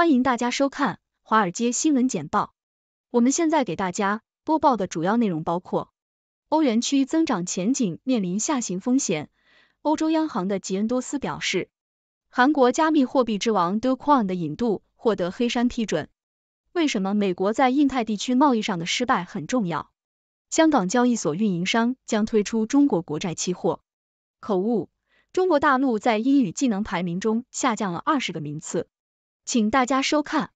欢迎大家收看《华尔街新闻简报》。我们现在给大家播报的主要内容包括：欧元区增长前景面临下行风险；欧洲央行的吉恩多斯表示；韩国加密货币之王 Dukon 的引渡获得黑山批准；为什么美国在印太地区贸易上的失败很重要？香港交易所运营商将推出中国国债期货。口误，中国大陆在英语技能排名中下降了二十个名次。请大家收看。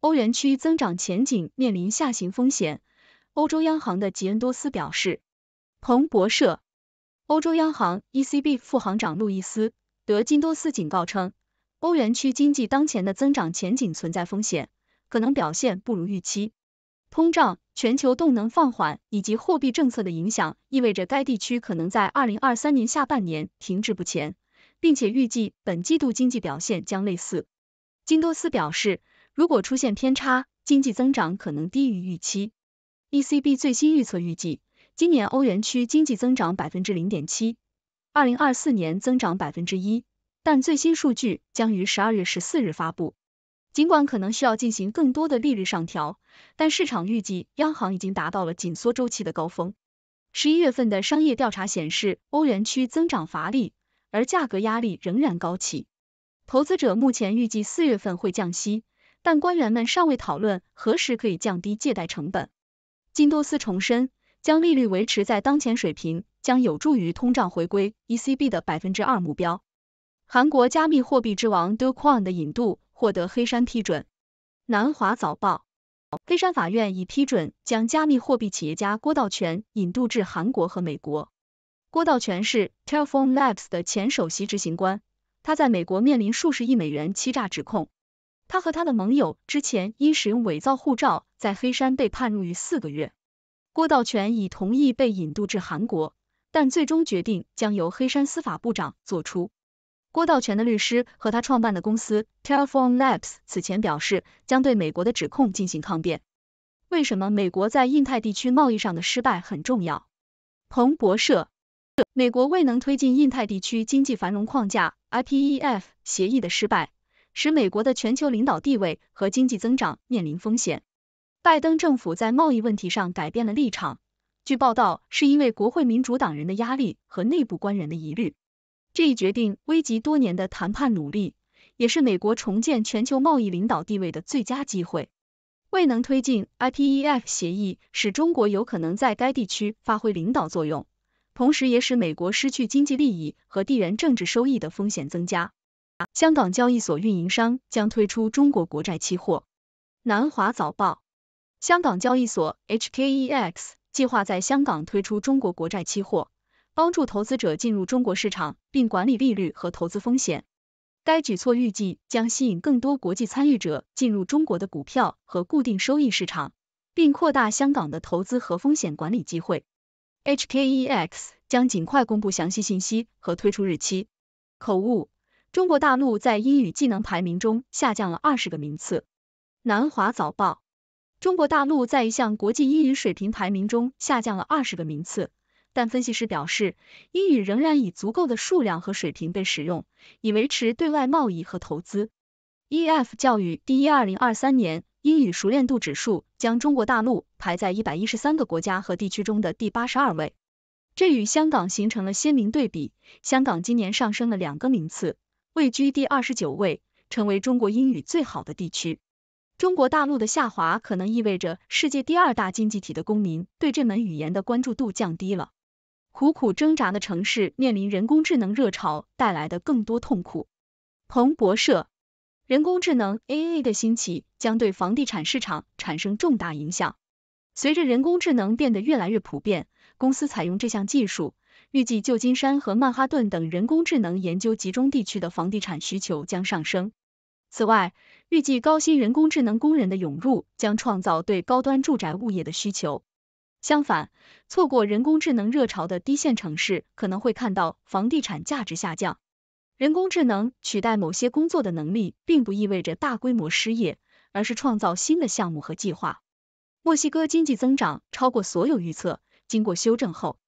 欧元区增长前景面临下行风险，欧洲央行的吉恩多斯表示。彭博社，欧洲央行 ECB 副行长路易斯·德金多斯警告称，欧元区经济当前的增长前景存在风险，可能表现不如预期。通胀、全球动能放缓以及货币政策的影响，意味着该地区可能在2023年下半年停滞不前，并且预计本季度经济表现将类似。金多斯表示，如果出现偏差，经济增长可能低于预期。ECB 最新预测预计，今年欧元区经济增长百分之零点七，二零二四年增长百分之一，但最新数据将于十二月十四日发布。尽管可能需要进行更多的利率上调，但市场预计央行已经达到了紧缩周期的高峰。十一月份的商业调查显示，欧元区增长乏力，而价格压力仍然高企。投资者目前预计四月份会降息，但官员们尚未讨论何时可以降低借贷成本。金多斯重申，将利率维持在当前水平将有助于通胀回归 ECB 的百分之二目标。韩国加密货币之王 Dukwon 的引渡获得黑山批准。南华早报，黑山法院已批准将加密货币企业家郭道全引渡至韩国和美国。郭道全是 Telephone Labs 的前首席执行官。他在美国面临数十亿美元欺诈指控。他和他的盟友之前因使用伪造护照在黑山被判入狱四个月。郭道全已同意被引渡至韩国，但最终决定将由黑山司法部长做出。郭道全的律师和他创办的公司 Telephone Labs 此前表示，将对美国的指控进行抗辩。为什么美国在印太地区贸易上的失败很重要？彭博社。美国未能推进印太地区经济繁荣框架 （IPEF） 协议的失败，使美国的全球领导地位和经济增长面临风险。拜登政府在贸易问题上改变了立场，据报道是因为国会民主党人的压力和内部官员的疑虑。这一决定危及多年的谈判努力，也是美国重建全球贸易领导地位的最佳机会。未能推进 IPEF 协议，使中国有可能在该地区发挥领导作用。同时，也使美国失去经济利益和地缘政治收益的风险增加。香港交易所运营商将推出中国国债期货。南华早报，香港交易所 （HKEX） 计划在香港推出中国国债期货，帮助投资者进入中国市场并管理利率和投资风险。该举措预计将吸引更多国际参与者进入中国的股票和固定收益市场，并扩大香港的投资和风险管理机会。HKEX 将尽快公布详细信息和推出日期。口误，中国大陆在英语技能排名中下降了二十个名次。南华早报，中国大陆在一项国际英语水平排名中下降了二十个名次，但分析师表示，英语仍然以足够的数量和水平被使用，以维持对外贸易和投资。EF 教育第一二零二三年。英语熟练度指数将中国大陆排在一百一十三个国家和地区中的第八十二位，这与香港形成了鲜明对比。香港今年上升了两个名次，位居第二十九位，成为中国英语最好的地区。中国大陆的下滑可能意味着世界第二大经济体的公民对这门语言的关注度降低了。苦苦挣扎的城市面临人工智能热潮带来的更多痛苦。彭博社。人工智能 （AI） 的兴起将对房地产市场产生重大影响。随着人工智能变得越来越普遍，公司采用这项技术，预计旧金山和曼哈顿等人工智能研究集中地区的房地产需求将上升。此外，预计高薪人工智能工人的涌入将创造对高端住宅物业的需求。相反，错过人工智能热潮的低线城市可能会看到房地产价值下降。人工智能取代某些工作的能力，并不意味着大规模失业，而是创造新的项目和计划。墨西哥经济增长超过所有预测，经过修正后，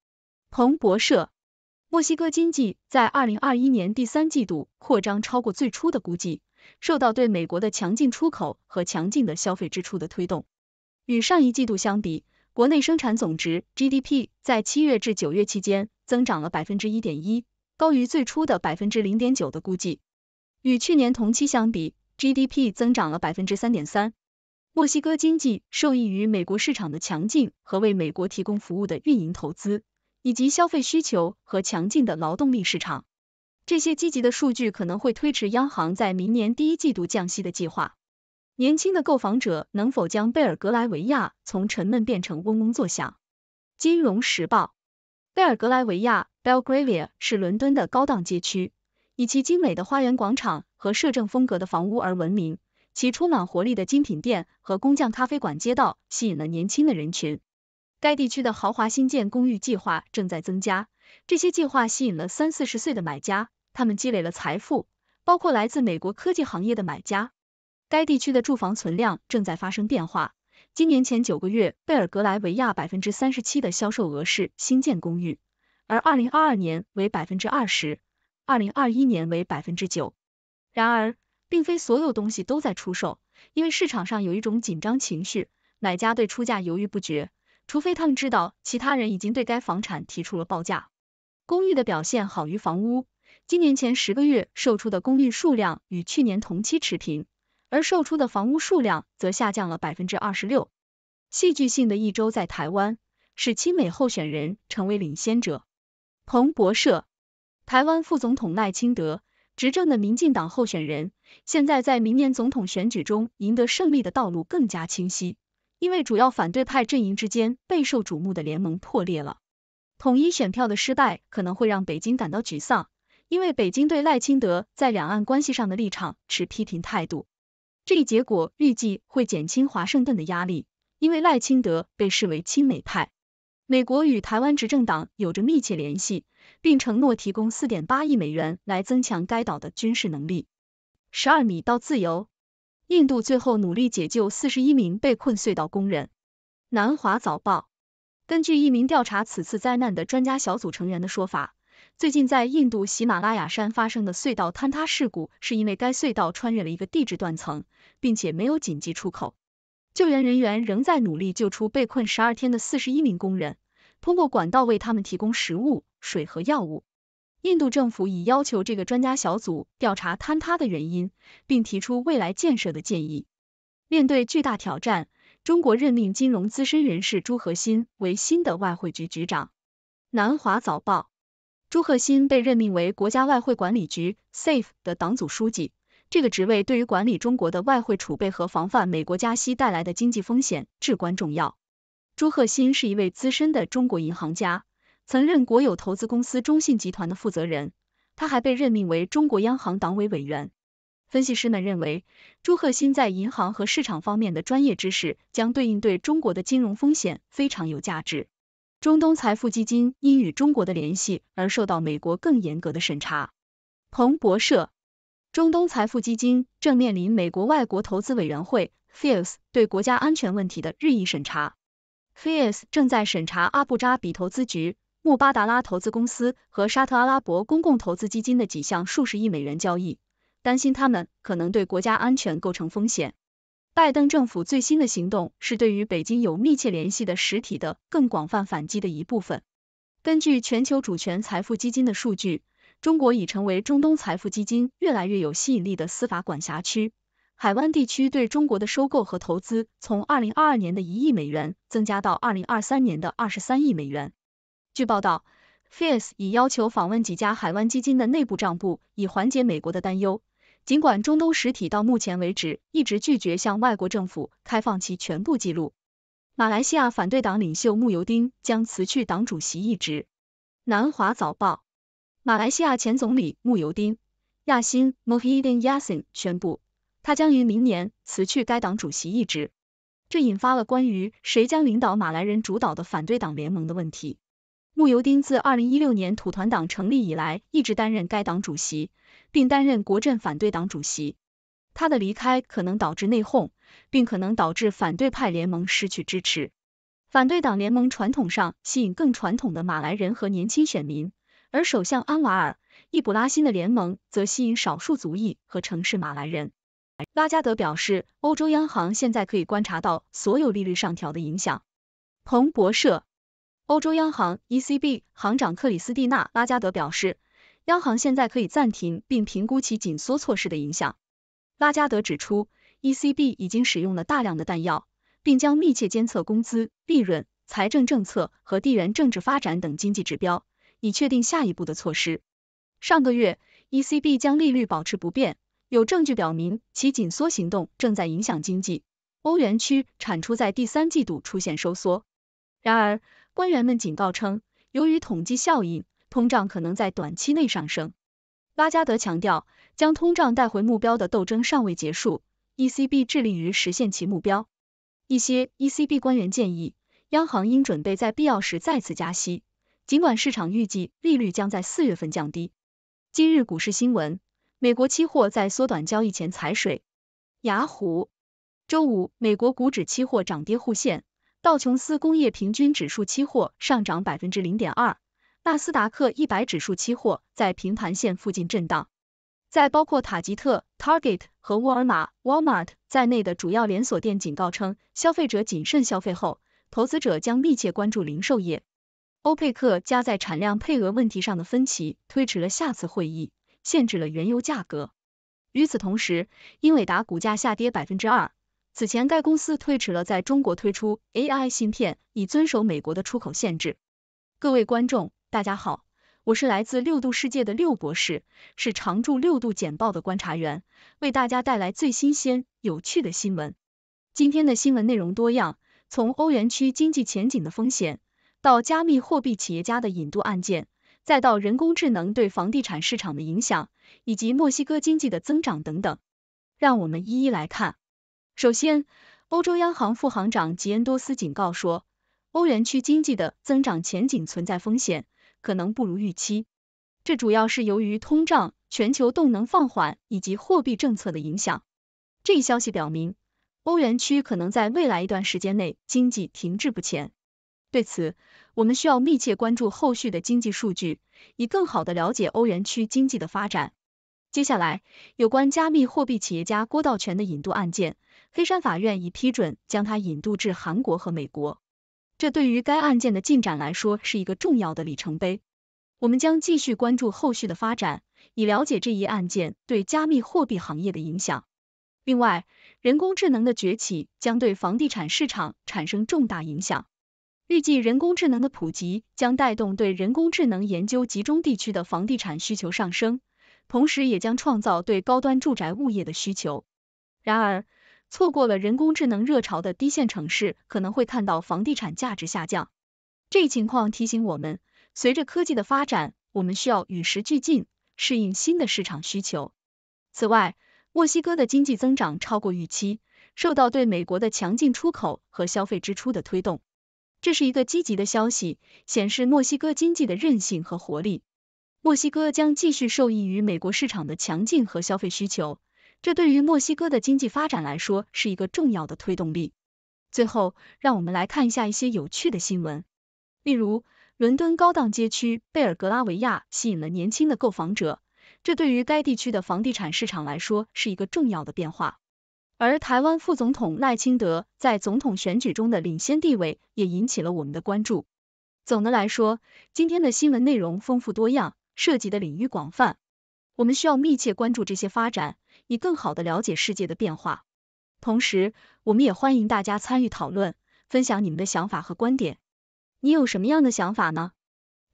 彭博社。墨西哥经济在二零二一年第三季度扩张超过最初的估计，受到对美国的强劲出口和强劲的消费支出的推动。与上一季度相比，国内生产总值 （GDP） 在七月至九月期间增长了百分之一点一。高于最初的百分之零点九的估计，与去年同期相比，GDP 增长了百分之三点三。墨西哥经济受益于美国市场的强劲和为美国提供服务的运营投资，以及消费需求和强劲的劳动力市场。这些积极的数据可能会推迟央行在明年第一季度降息的计划。年轻的购房者能否将贝尔格莱维亚从沉闷变成嗡嗡作响？《金融时报》。贝尔格莱维亚 （Belgravia） 是伦敦的高档街区，以其精美的花园广场和摄政风格的房屋而闻名。其充满活力的精品店和工匠咖啡馆街道吸引了年轻的人群。该地区的豪华新建公寓计划正在增加，这些计划吸引了三四十岁的买家，他们积累了财富，包括来自美国科技行业的买家。该地区的住房存量正在发生变化。今年前九个月，贝尔格莱维亚百分之三十七的销售额是新建公寓，而二零二二年为百分之二十，二零二一年为百分之九。然而，并非所有东西都在出售，因为市场上有一种紧张情绪，买家对出价犹豫不决，除非他们知道其他人已经对该房产提出了报价。公寓的表现好于房屋，今年前十个月售出的公寓数量与去年同期持平。而售出的房屋数量则下降了百分之二十六，戏剧性的一周在台湾使亲美候选人成为领先者。彭博社，台湾副总统赖清德，执政的民进党候选人现在在明年总统选举中赢得胜利的道路更加清晰，因为主要反对派阵营之间备受瞩目的联盟破裂了。统一选票的失败可能会让北京感到沮丧，因为北京对赖清德在两岸关系上的立场持批评态度。这一结果预计会减轻华盛顿的压力，因为赖清德被视为亲美派。美国与台湾执政党有着密切联系，并承诺提供四点八亿美元来增强该岛的军事能力。十二米到自由，印度最后努力解救四十一名被困隧道工人。南华早报根据一名调查此次灾难的专家小组成员的说法，最近在印度喜马拉雅山发生的隧道坍塌事故，是因为该隧道穿越了一个地质断层。并且没有紧急出口，救援人员仍在努力救出被困十二天的四十一名工人，通过管道为他们提供食物、水和药物。印度政府已要求这个专家小组调查坍塌的原因，并提出未来建设的建议。面对巨大挑战，中国任命金融资深人士朱鹤新为新的外汇局局长。南华早报，朱贺新被任命为国家外汇管理局 SAFE 的党组书记。这个职位对于管理中国的外汇储备和防范美国加息带来的经济风险至关重要。朱鹤新是一位资深的中国银行家，曾任国有投资公司中信集团的负责人，他还被任命为中国央行党委委员。分析师们认为，朱鹤新在银行和市场方面的专业知识将对应对中国的金融风险非常有价值。中东财富基金因与中国的联系而受到美国更严格的审查。彭博社。中东财富基金正面临美国外国投资委员会 （FIS） 对国家安全问题的日益审查。FIS 正在审查阿布扎比投资局、穆巴达拉投资公司和沙特阿拉伯公共投资基金的几项数十亿美元交易，担心它们可能对国家安全构成风险。拜登政府最新的行动是对于北京有密切联系的实体的更广泛反击的一部分。根据全球主权财富基金的数据。中国已成为中东财富基金越来越有吸引力的司法管辖区。海湾地区对中国的收购和投资从2022年的一亿美元增加到2023年的23亿美元。据报道 f b s 已要求访问几家海湾基金的内部账簿，以缓解美国的担忧。尽管中东实体到目前为止一直拒绝向外国政府开放其全部记录。马来西亚反对党领袖穆尤丁将辞去党主席一职。南华早报。马来西亚前总理穆尤丁·亚辛 m o h i e d i n Yasin） 宣布，他将于明年辞去该党主席一职。这引发了关于谁将领导马来人主导的反对党联盟的问题。穆尤丁自2016年土团党成立以来一直担任该党主席，并担任国阵反对党主席。他的离开可能导致内讧，并可能导致反对派联盟失去支持。反对党联盟传统上吸引更传统的马来人和年轻选民。而首相安瓦尔·易卜拉欣的联盟则吸引少数族裔和城市马来人。拉加德表示，欧洲央行现在可以观察到所有利率上调的影响。彭博社，欧洲央行 ECB 行长克里斯蒂娜·拉加德表示，央行现在可以暂停并评估其紧缩措施的影响。拉加德指出，ECB 已经使用了大量的弹药，并将密切监测工资、利润、财政政策和地缘政治发展等经济指标。以确定下一步的措施。上个月，ECB 将利率保持不变。有证据表明，其紧缩行动正在影响经济。欧元区产出在第三季度出现收缩。然而，官员们警告称，由于统计效应，通胀可能在短期内上升。拉加德强调，将通胀带回目标的斗争尚未结束。ECB 致力于实现其目标。一些 ECB 官员建议，央行应准备在必要时再次加息。尽管市场预计利率将在四月份降低，今日股市新闻：美国期货在缩短交易前踩水。雅虎周五，美国股指期货涨跌互现，道琼斯工业平均指数期货上涨百分之零点二，纳斯达克一百指数期货在平盘线附近震荡。在包括塔吉特 （Target） 和沃尔玛 （Walmart） 在内的主要连锁店警告称消费者谨慎消费后，投资者将密切关注零售业。欧佩克加在产量配额问题上的分歧推迟了下次会议，限制了原油价格。与此同时，英伟达股价下跌百分之二。此前，该公司推迟了在中国推出 AI 芯片，以遵守美国的出口限制。各位观众，大家好，我是来自六度世界的六博士，是常驻六度简报的观察员，为大家带来最新鲜、有趣的新闻。今天的新闻内容多样，从欧元区经济前景的风险。到加密货币企业家的引渡案件，再到人工智能对房地产市场的影响，以及墨西哥经济的增长等等，让我们一一来看。首先，欧洲央行副行长吉恩多斯警告说，欧元区经济的增长前景存在风险，可能不如预期。这主要是由于通胀、全球动能放缓以及货币政策的影响。这一消息表明，欧元区可能在未来一段时间内经济停滞不前。对此，我们需要密切关注后续的经济数据，以更好的了解欧元区经济的发展。接下来，有关加密货币企业家郭道全的引渡案件，黑山法院已批准将他引渡至韩国和美国，这对于该案件的进展来说是一个重要的里程碑。我们将继续关注后续的发展，以了解这一案件对加密货币行业的影响。另外，人工智能的崛起将对房地产市场产生重大影响。预计人工智能的普及将带动对人工智能研究集中地区的房地产需求上升，同时也将创造对高端住宅物业的需求。然而，错过了人工智能热潮的低线城市可能会看到房地产价值下降。这一情况提醒我们，随着科技的发展，我们需要与时俱进，适应新的市场需求。此外，墨西哥的经济增长超过预期，受到对美国的强劲出口和消费支出的推动。这是一个积极的消息，显示墨西哥经济的韧性和活力。墨西哥将继续受益于美国市场的强劲和消费需求，这对于墨西哥的经济发展来说是一个重要的推动力。最后，让我们来看一下一些有趣的新闻，例如，伦敦高档街区贝尔格拉维亚吸引了年轻的购房者，这对于该地区的房地产市场来说是一个重要的变化。而台湾副总统赖清德在总统选举中的领先地位也引起了我们的关注。总的来说，今天的新闻内容丰富多样，涉及的领域广泛。我们需要密切关注这些发展，以更好的了解世界的变化。同时，我们也欢迎大家参与讨论，分享你们的想法和观点。你有什么样的想法呢？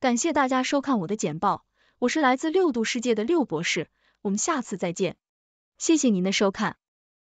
感谢大家收看我的简报，我是来自六度世界的六博士。我们下次再见，谢谢您的收看。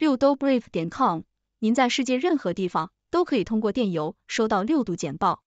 六度 b r i v e 点 com，您在世界任何地方都可以通过电邮收到六度简报。